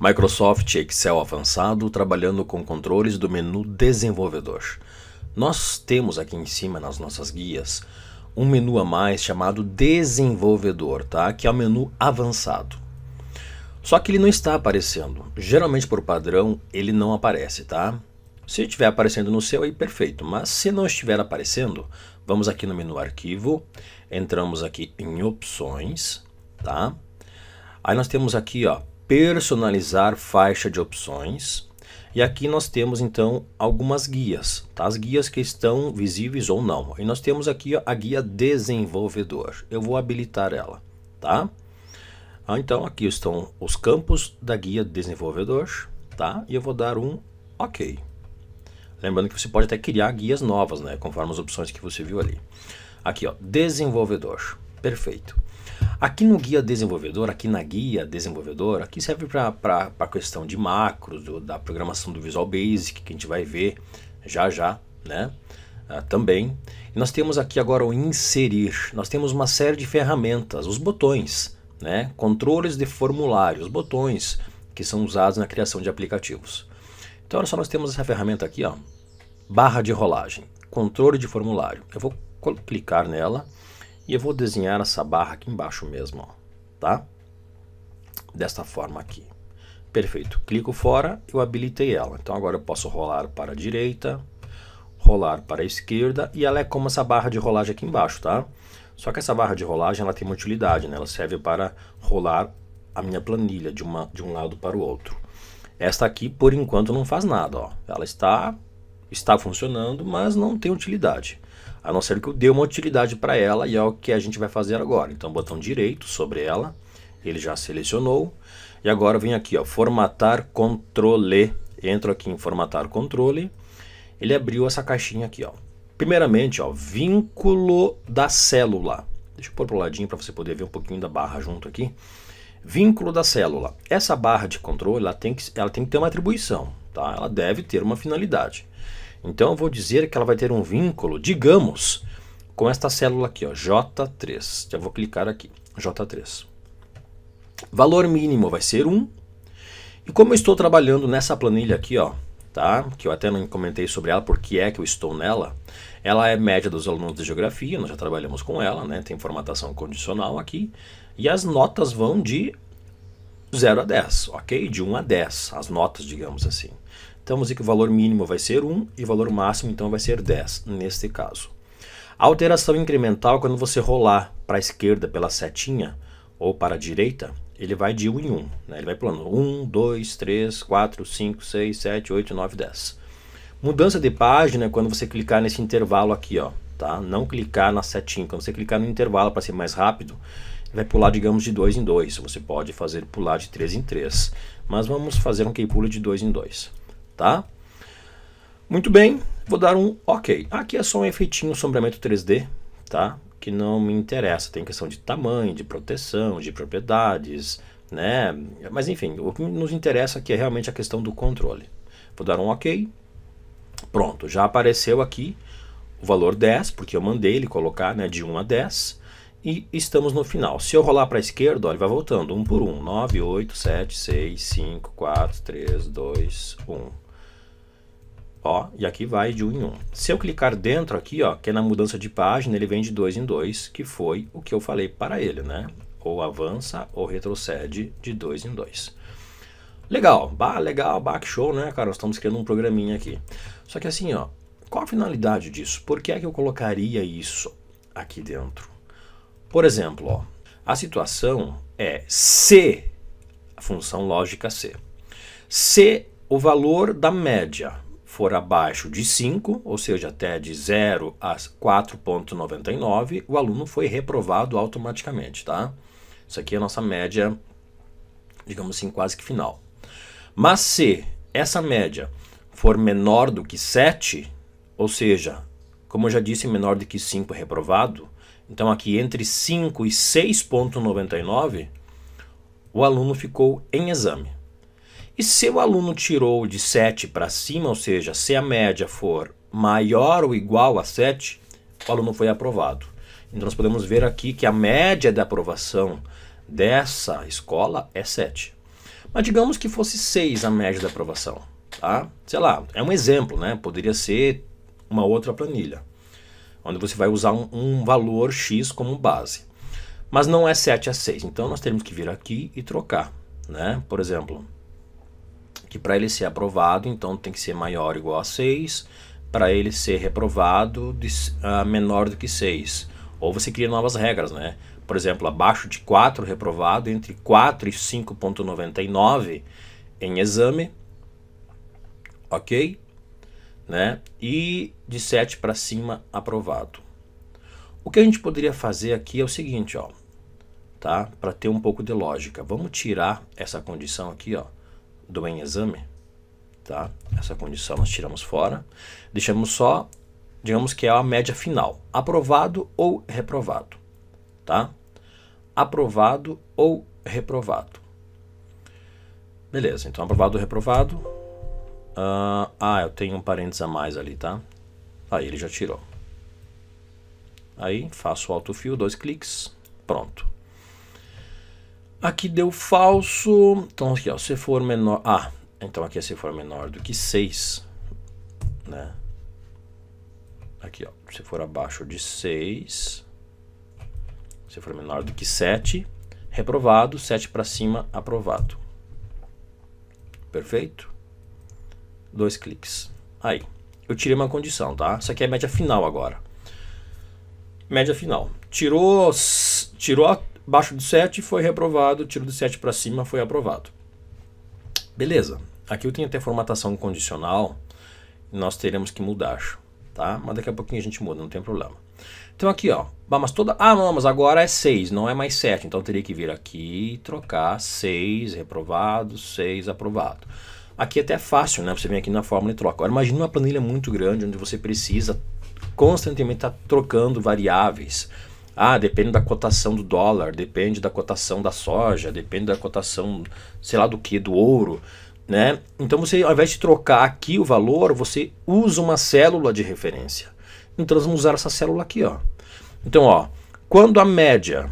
Microsoft Excel avançado trabalhando com controles do menu desenvolvedor. Nós temos aqui em cima nas nossas guias um menu a mais chamado desenvolvedor, tá? Que é o menu avançado. Só que ele não está aparecendo. Geralmente por padrão ele não aparece, tá? Se estiver aparecendo no seu aí perfeito, mas se não estiver aparecendo, vamos aqui no menu arquivo, entramos aqui em opções, tá? Aí nós temos aqui, ó, personalizar faixa de opções. E aqui nós temos então algumas guias, tá? as guias que estão visíveis ou não. E nós temos aqui a guia desenvolvedor, eu vou habilitar ela. Tá? Ah, então aqui estão os campos da guia desenvolvedor, tá? e eu vou dar um OK. Lembrando que você pode até criar guias novas, né? conforme as opções que você viu ali. Aqui, ó, desenvolvedor, perfeito. Aqui no guia desenvolvedor, aqui na guia desenvolvedor, aqui serve para a questão de macros, do, da programação do Visual Basic, que a gente vai ver já já, né? Ah, também. E nós temos aqui agora o inserir. Nós temos uma série de ferramentas, os botões, né? Controles de formulário, os botões que são usados na criação de aplicativos. Então, olha só, nós temos essa ferramenta aqui, ó, barra de rolagem, controle de formulário. Eu vou clicar nela e eu vou desenhar essa barra aqui embaixo mesmo, ó, tá? Desta forma aqui. Perfeito. Clico fora, eu habilitei ela. Então agora eu posso rolar para a direita, rolar para a esquerda e ela é como essa barra de rolagem aqui embaixo, tá? Só que essa barra de rolagem ela tem uma utilidade, né? Ela serve para rolar a minha planilha de, uma, de um lado para o outro. Esta aqui, por enquanto, não faz nada, ó. Ela está está funcionando, mas não tem utilidade. A não ser que eu dê uma utilidade para ela e é o que a gente vai fazer agora. Então, botão direito sobre ela, ele já selecionou. E agora eu venho aqui, ó, formatar controle. Entro aqui em formatar controle. Ele abriu essa caixinha aqui, ó. Primeiramente, ó, vínculo da célula. Deixa eu pôr para o ladinho para você poder ver um pouquinho da barra junto aqui. Vínculo da célula. Essa barra de controle ela tem, que, ela tem que ter uma atribuição. Tá? Ela deve ter uma finalidade. Então eu vou dizer que ela vai ter um vínculo, digamos, com esta célula aqui, ó, J3. Já vou clicar aqui, J3. Valor mínimo vai ser 1. E como eu estou trabalhando nessa planilha aqui, ó, tá? que eu até não comentei sobre ela, porque é que eu estou nela, ela é média dos alunos de geografia, nós já trabalhamos com ela, né? tem formatação condicional aqui, e as notas vão de 0 a 10, ok? De 1 a 10, as notas, digamos assim. Então vamos dizer que o valor mínimo vai ser 1 e o valor máximo então vai ser 10 neste caso. alteração incremental quando você rolar para a esquerda pela setinha ou para a direita, ele vai de 1 em 1. Né? Ele vai pulando 1, 2, 3, 4, 5, 6, 7, 8, 9, 10. Mudança de página é quando você clicar nesse intervalo aqui, ó, tá? Não clicar na setinha. Quando você clicar no intervalo para ser mais rápido, vai pular, digamos, de 2 em 2. Você pode fazer pular de 3 em 3. Mas vamos fazer um que pula de 2 em 2 tá? Muito bem, vou dar um OK. Aqui é só um efeitinho sombreamento 3D, tá? Que não me interessa, tem questão de tamanho, de proteção, de propriedades, né? Mas enfim, o que nos interessa aqui é realmente a questão do controle. Vou dar um OK. Pronto, já apareceu aqui o valor 10, porque eu mandei ele colocar né, de 1 a 10 e estamos no final. Se eu rolar para a esquerda, ó, ele vai voltando, 1 por 1. 9, 8, 7, 6, 5, 4, 3, 2, 1 ó, e aqui vai de um em um. Se eu clicar dentro aqui, ó, que é na mudança de página, ele vem de dois em dois, que foi o que eu falei para ele, né? Ou avança ou retrocede de dois em dois. Legal, bah, legal, bah, que show, né, cara? Nós estamos criando um programinha aqui. Só que assim, ó, qual a finalidade disso? Por que é que eu colocaria isso aqui dentro? Por exemplo, ó, a situação é se, a função lógica C, se o valor da média for abaixo de 5, ou seja, até de 0 a 4,99, o aluno foi reprovado automaticamente, tá? Isso aqui é a nossa média, digamos assim, quase que final. Mas se essa média for menor do que 7, ou seja, como eu já disse, menor do que 5 é reprovado, então aqui entre 5 e 6,99, o aluno ficou em exame. E se o aluno tirou de 7 para cima, ou seja, se a média for maior ou igual a 7, o aluno foi aprovado. Então nós podemos ver aqui que a média da aprovação dessa escola é 7. Mas digamos que fosse 6 a média da aprovação, tá? Sei lá, é um exemplo, né? Poderia ser uma outra planilha, onde você vai usar um, um valor X como base. Mas não é 7 a 6, então nós temos que vir aqui e trocar, né? Por exemplo, que para ele ser aprovado, então tem que ser maior ou igual a 6, para ele ser reprovado, de, uh, menor do que 6. Ou você cria novas regras, né? Por exemplo, abaixo de 4 reprovado, entre 4 e 5.99 em exame, ok? Né? E de 7 para cima, aprovado. O que a gente poderia fazer aqui é o seguinte, ó, tá? Para ter um pouco de lógica. Vamos tirar essa condição aqui, ó do exame, tá? Essa condição nós tiramos fora, deixamos só, digamos que é a média final, aprovado ou reprovado, tá? Aprovado ou reprovado. Beleza, então aprovado ou reprovado. Uh, ah, eu tenho um parênteses a mais ali, tá? Aí ele já tirou. Aí faço o fio, dois cliques, pronto. Aqui deu falso. Então aqui ó, se for menor. Ah, então aqui é se for menor do que 6, né? Aqui ó, se for abaixo de 6, se for menor do que 7, reprovado, 7 para cima, aprovado. Perfeito? Dois cliques. Aí, eu tirei uma condição, tá? Isso aqui é média final agora. Média final. Tirou, tirou a Baixo de 7 foi reprovado, tiro de 7 para cima foi aprovado. Beleza, aqui eu tenho até formatação condicional, nós teremos que mudar, tá? Mas daqui a pouquinho a gente muda, não tem problema. Então aqui, ó, mas toda... Ah, não, mas agora é 6, não é mais 7, então teria que vir aqui e trocar 6 reprovado, 6 aprovado. Aqui é até é fácil, né? Você vem aqui na fórmula e troca. Agora imagina uma planilha muito grande, onde você precisa constantemente estar tá trocando variáveis. Ah, depende da cotação do dólar, depende da cotação da soja, depende da cotação, sei lá do que, do ouro, né? Então você, ao invés de trocar aqui o valor, você usa uma célula de referência. Então nós vamos usar essa célula aqui, ó. Então, ó, quando a média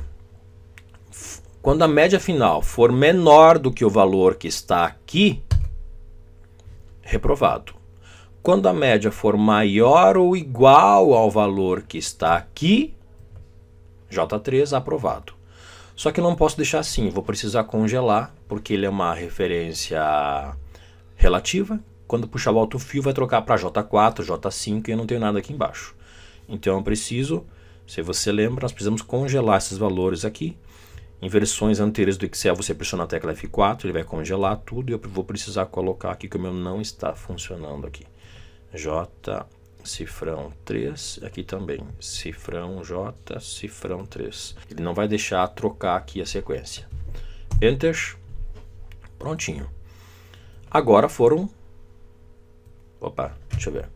quando a média final for menor do que o valor que está aqui, reprovado. Quando a média for maior ou igual ao valor que está aqui, J3 aprovado. Só que não posso deixar assim, vou precisar congelar, porque ele é uma referência relativa. Quando puxar o alto fio vai trocar para J4, J5 e eu não tenho nada aqui embaixo. Então eu preciso, se você lembra, nós precisamos congelar esses valores aqui. Em versões anteriores do Excel você pressiona a tecla F4, ele vai congelar tudo e eu vou precisar colocar aqui que o meu não está funcionando aqui. J cifrão 3, aqui também, cifrão J, cifrão 3. Ele não vai deixar trocar aqui a sequência. Enter, prontinho. Agora foram, opa, deixa eu ver,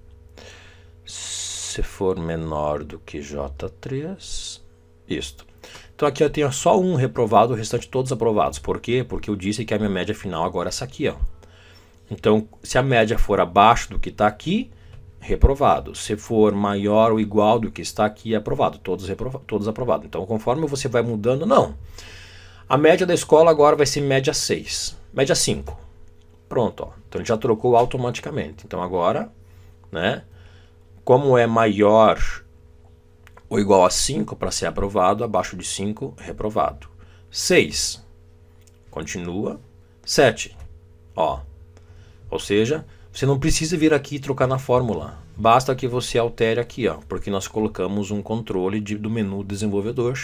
se for menor do que J3, isto. Então aqui eu tenho só um reprovado, o restante todos aprovados. Por quê? Porque eu disse que a minha média final agora é essa aqui, ó. Então, se a média for abaixo do que está aqui, reprovado. Se for maior ou igual do que está aqui, é aprovado. Todos, reprova todos aprovados. Então, conforme você vai mudando, não. A média da escola agora vai ser média 6, média 5. Pronto, ó. então ele já trocou automaticamente. Então agora, né, como é maior ou igual a 5 para ser aprovado, abaixo de 5, reprovado. 6, continua. 7, ó. Ou seja, você não precisa vir aqui e trocar na fórmula. Basta que você altere aqui, ó, porque nós colocamos um controle de, do menu desenvolvedor.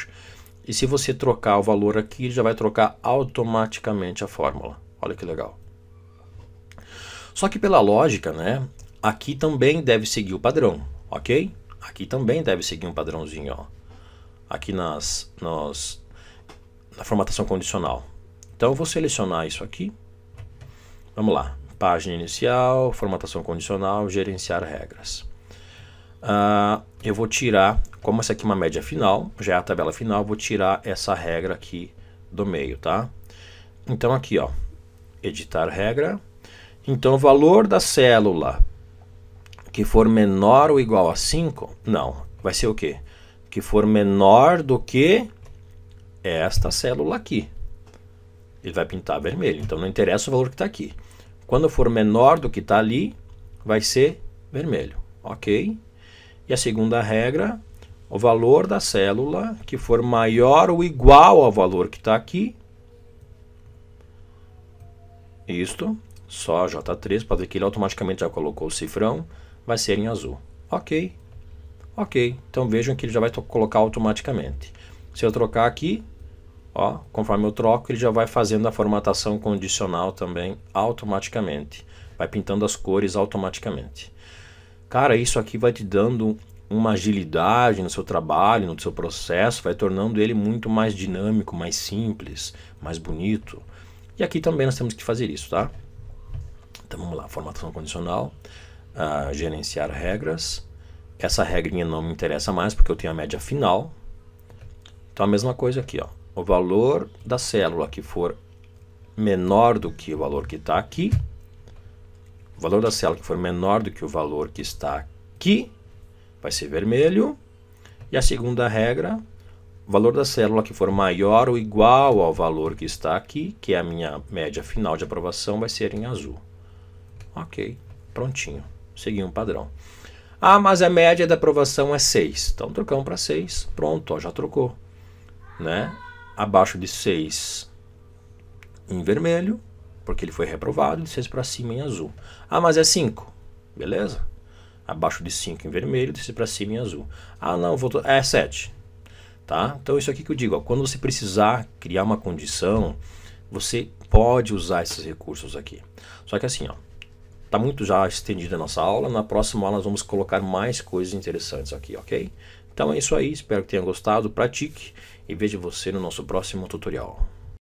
E se você trocar o valor aqui, já vai trocar automaticamente a fórmula. Olha que legal. Só que pela lógica, né, aqui também deve seguir o padrão, ok? Aqui também deve seguir um padrãozinho, ó. Aqui nas, nas, na formatação condicional. Então eu vou selecionar isso aqui. Vamos lá página inicial, formatação condicional, gerenciar regras. Uh, eu vou tirar, como essa aqui é uma média final, já é a tabela final, vou tirar essa regra aqui do meio, tá? Então aqui, ó, editar regra. Então o valor da célula que for menor ou igual a 5, não, vai ser o quê? Que for menor do que esta célula aqui. Ele vai pintar vermelho, então não interessa o valor que está aqui. Quando for menor do que está ali, vai ser vermelho, ok? E a segunda regra, o valor da célula que for maior ou igual ao valor que está aqui, isto, só J3, para ver que ele automaticamente já colocou o cifrão, vai ser em azul. Ok, ok, então vejam que ele já vai colocar automaticamente. Se eu trocar aqui, Ó, conforme eu troco, ele já vai fazendo a formatação condicional também automaticamente. Vai pintando as cores automaticamente. Cara, isso aqui vai te dando uma agilidade no seu trabalho, no seu processo, vai tornando ele muito mais dinâmico, mais simples, mais bonito. E aqui também nós temos que fazer isso, tá? Então vamos lá, formatação condicional, uh, gerenciar regras. Essa regrinha não me interessa mais porque eu tenho a média final. Então a mesma coisa aqui, ó o valor da célula que for menor do que o valor que está aqui, o valor da célula que for menor do que o valor que está aqui, vai ser vermelho. E a segunda regra, o valor da célula que for maior ou igual ao valor que está aqui, que é a minha média final de aprovação, vai ser em azul. Ok, prontinho. Segui um padrão. Ah, mas a média da aprovação é 6. Então trocamos para 6. Pronto, ó, já trocou. Né? abaixo de 6 em vermelho, porque ele foi reprovado, de 6 para cima em azul. Ah, mas é 5. Beleza? Abaixo de 5 em vermelho, de 6 para cima em azul. Ah, não, vou... é 7. Tá? Então, isso aqui que eu digo, ó, quando você precisar criar uma condição, você pode usar esses recursos aqui. Só que assim, ó, tá muito já estendida a nossa aula. Na próxima aula nós vamos colocar mais coisas interessantes aqui, ok? Então é isso aí, espero que tenham gostado, pratique e vejo você no nosso próximo tutorial.